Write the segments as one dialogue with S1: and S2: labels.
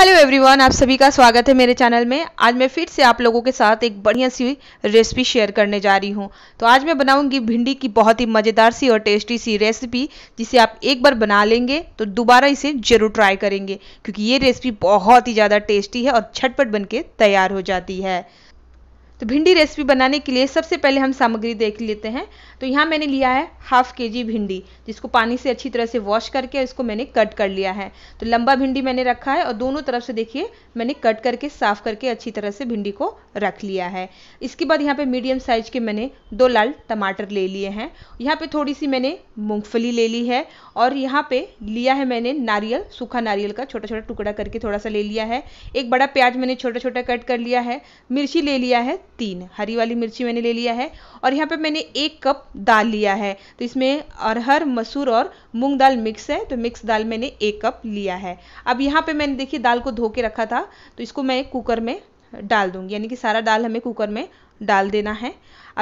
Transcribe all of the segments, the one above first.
S1: hello everyone आप सभी का स्वागत है मेरे चैनल में आज मैं फिर से आप लोगों के साथ एक बढ़िया सी रेसिपी शेयर करने जा रही हूँ तो आज मैं बनाऊंगी भिंडी की बहुत ही मज़ेदार सी और टेस्टी सी रेसिपी जिसे आप एक बार बना लेंगे तो दोबारा इसे जरूर ट्राई करेंगे क्योंकि ये रेसिपी बहुत ही ज़्यादा टेस्टी है और छटपट बन तैयार हो जाती है तो भिंडी रेसिपी बनाने के लिए सबसे पहले हम सामग्री देख लेते हैं तो यहाँ मैंने लिया है हाफ के जी भिंडी जिसको पानी से अच्छी तरह से वॉश करके इसको मैंने कट कर लिया है तो लंबा भिंडी मैंने रखा है और दोनों तरफ से देखिए मैंने कट करके साफ करके अच्छी तरह से भिंडी को रख लिया है इसके बाद यहाँ पर मीडियम साइज के मैंने दो लाल टमाटर ले लिए हैं यहाँ पर थोड़ी सी मैंने मूँगफली ले ली है और यहाँ पर लिया है मैंने नारियल सूखा नारियल का छोटा छोटा टुकड़ा करके थोड़ा सा ले लिया है एक बड़ा प्याज मैंने छोटा छोटा कट कर लिया है मिर्ची ले लिया है तीन हरी वाली मिर्ची मैंने ले लिया है और यहाँ पे मैंने एक कप दाल लिया है तो इसमें अरहर मसूर और मूंग दाल मिक्स है तो मिक्स दाल मैंने एक कप लिया है अब यहाँ पे मैंने देखिए दाल को धो के रखा था तो इसको मैं कुकर में डाल दूंगी यानी कि सारा दाल हमें कुकर में डाल देना है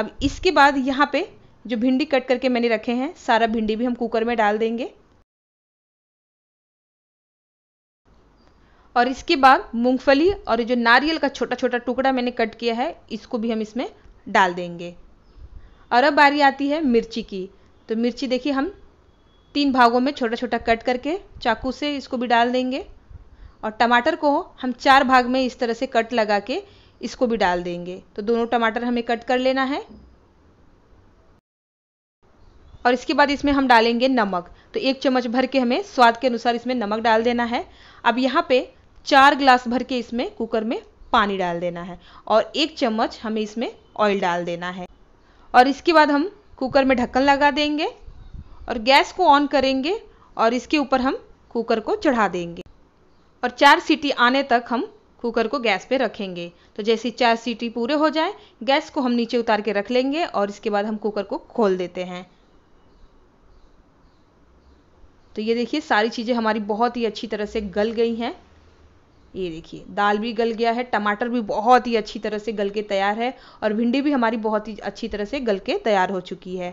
S1: अब इसके बाद यहाँ पे जो भिंडी कट करके मैंने रखे हैं सारा भिंडी भी हम कुकर में डाल देंगे और इसके बाद मूंगफली और जो नारियल का छोटा छोटा टुकड़ा मैंने कट किया है इसको भी हम इसमें डाल देंगे और अब बारी आती है मिर्ची की तो मिर्ची देखिए हम तीन भागों में छोटा छोटा कट करके चाकू से इसको भी डाल देंगे और टमाटर को हम चार भाग में इस तरह से कट लगा के इसको भी डाल देंगे तो दोनों टमाटर हमें कट कर लेना है और इसके बाद इसमें हम डालेंगे नमक तो एक चम्मच भर के हमें स्वाद के अनुसार इसमें नमक डाल देना है अब यहाँ पे चार ग्लास भर के इसमें कुकर में पानी डाल देना है और एक चम्मच हमें इसमें ऑयल डाल देना है और इसके बाद हम कुकर में ढक्कन लगा देंगे और गैस को ऑन करेंगे और इसके ऊपर हम कुकर को चढ़ा देंगे और चार सीटी आने तक हम कुकर को गैस पे रखेंगे तो जैसे चार सीटी पूरे हो जाए गैस को हम नीचे उतार के रख लेंगे और इसके बाद हम कुकर को खोल देते हैं तो ये देखिए सारी चीज़ें हमारी बहुत ही अच्छी तरह से गल गई हैं ये देखिए दाल भी गल गया है टमाटर भी बहुत ही अच्छी तरह से गल के तैयार है और भिंडी भी हमारी बहुत ही अच्छी तरह से गल के तैयार हो चुकी है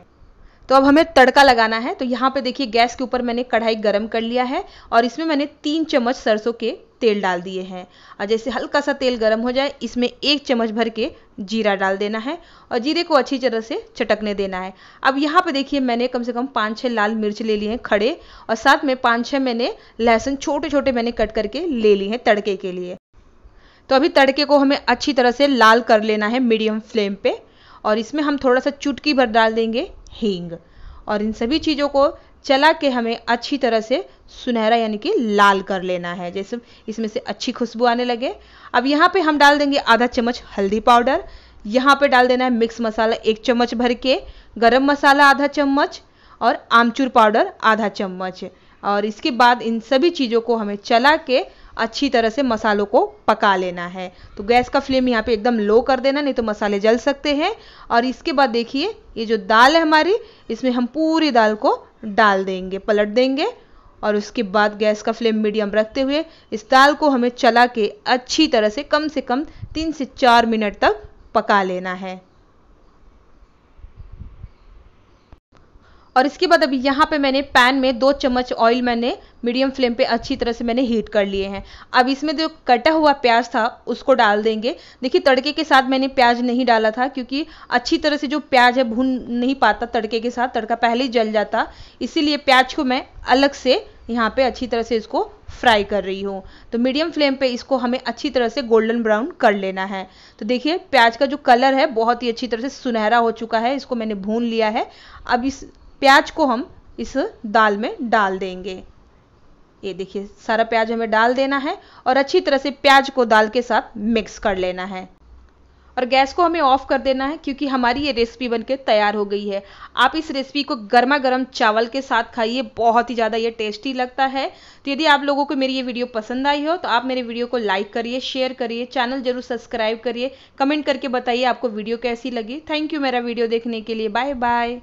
S1: तो अब हमें तड़का लगाना है तो यहाँ पे देखिए गैस के ऊपर मैंने कढ़ाई गरम कर लिया है और इसमें मैंने तीन चम्मच सरसों के तेल डाल दिए हैं और जैसे हल्का सा तेल गर्म हो जाए इसमें एक चम्मच भर के जीरा डाल देना है और जीरे को अच्छी तरह से चटकने देना है अब यहाँ पे देखिए मैंने कम से कम पाँच छः लाल मिर्च ले लिए हैं खड़े और साथ में पाँच छः मैंने लहसुन छोटे छोटे मैंने कट करके ले लिए हैं तड़के के लिए तो अभी तड़के को हमें अच्छी तरह से लाल कर लेना है मीडियम फ्लेम पे और इसमें हम थोड़ा सा चुटकी भर डाल देंगे हींग और इन सभी चीज़ों को चला के हमें अच्छी तरह से सुनहरा यानी कि लाल कर लेना है जैसे इसमें से अच्छी खुशबू आने लगे अब यहाँ पे हम डाल देंगे आधा चम्मच हल्दी पाउडर यहाँ पे डाल देना है मिक्स मसाला एक चम्मच भर के गरम मसाला आधा चम्मच और आमचूर पाउडर आधा चम्मच और इसके बाद इन सभी चीज़ों को हमें चला के अच्छी तरह से मसालों को पका लेना है तो गैस का फ्लेम यहाँ पे एकदम लो कर देना नहीं तो मसाले जल सकते हैं और इसके बाद देखिए ये जो दाल है हमारी इसमें हम पूरी दाल को डाल देंगे पलट देंगे और उसके बाद गैस का फ्लेम मीडियम रखते हुए इस दाल को हमें चला के अच्छी तरह से कम से कम तीन से चार मिनट तक पका लेना है और इसके बाद अभी यहाँ पे मैंने पैन में दो चम्मच ऑयल मैंने मीडियम फ्लेम पे अच्छी तरह से मैंने हीट कर लिए हैं अब इसमें जो कटा हुआ प्याज था उसको डाल देंगे देखिए तड़के के साथ मैंने प्याज नहीं डाला था क्योंकि अच्छी तरह से जो प्याज है भून नहीं पाता तड़के के साथ तड़का पहले ही जल जाता इसीलिए प्याज को मैं अलग से यहाँ पे अच्छी तरह से इसको फ्राई कर रही हूँ तो मीडियम फ्लेम पे इसको हमें अच्छी तरह से गोल्डन ब्राउन कर लेना है तो देखिए प्याज का जो कलर है बहुत ही अच्छी तरह से सुनहरा हो चुका है इसको मैंने भून लिया है अब इस प्याज को हम इस दाल में डाल देंगे ये देखिए सारा प्याज हमें डाल देना है और अच्छी तरह से प्याज को दाल के साथ मिक्स कर लेना है और गैस को हमें ऑफ कर देना है क्योंकि हमारी ये रेसिपी बनके तैयार हो गई है आप इस रेसिपी को गर्मा गर्म चावल के साथ खाइए बहुत ही ज़्यादा ये टेस्टी लगता है तो यदि आप लोगों को मेरी ये वीडियो पसंद आई हो तो आप मेरे वीडियो को लाइक करिए शेयर करिए चैनल जरूर सब्सक्राइब करिए कमेंट करके बताइए आपको वीडियो कैसी लगी थैंक यू मेरा वीडियो देखने के लिए बाय बाय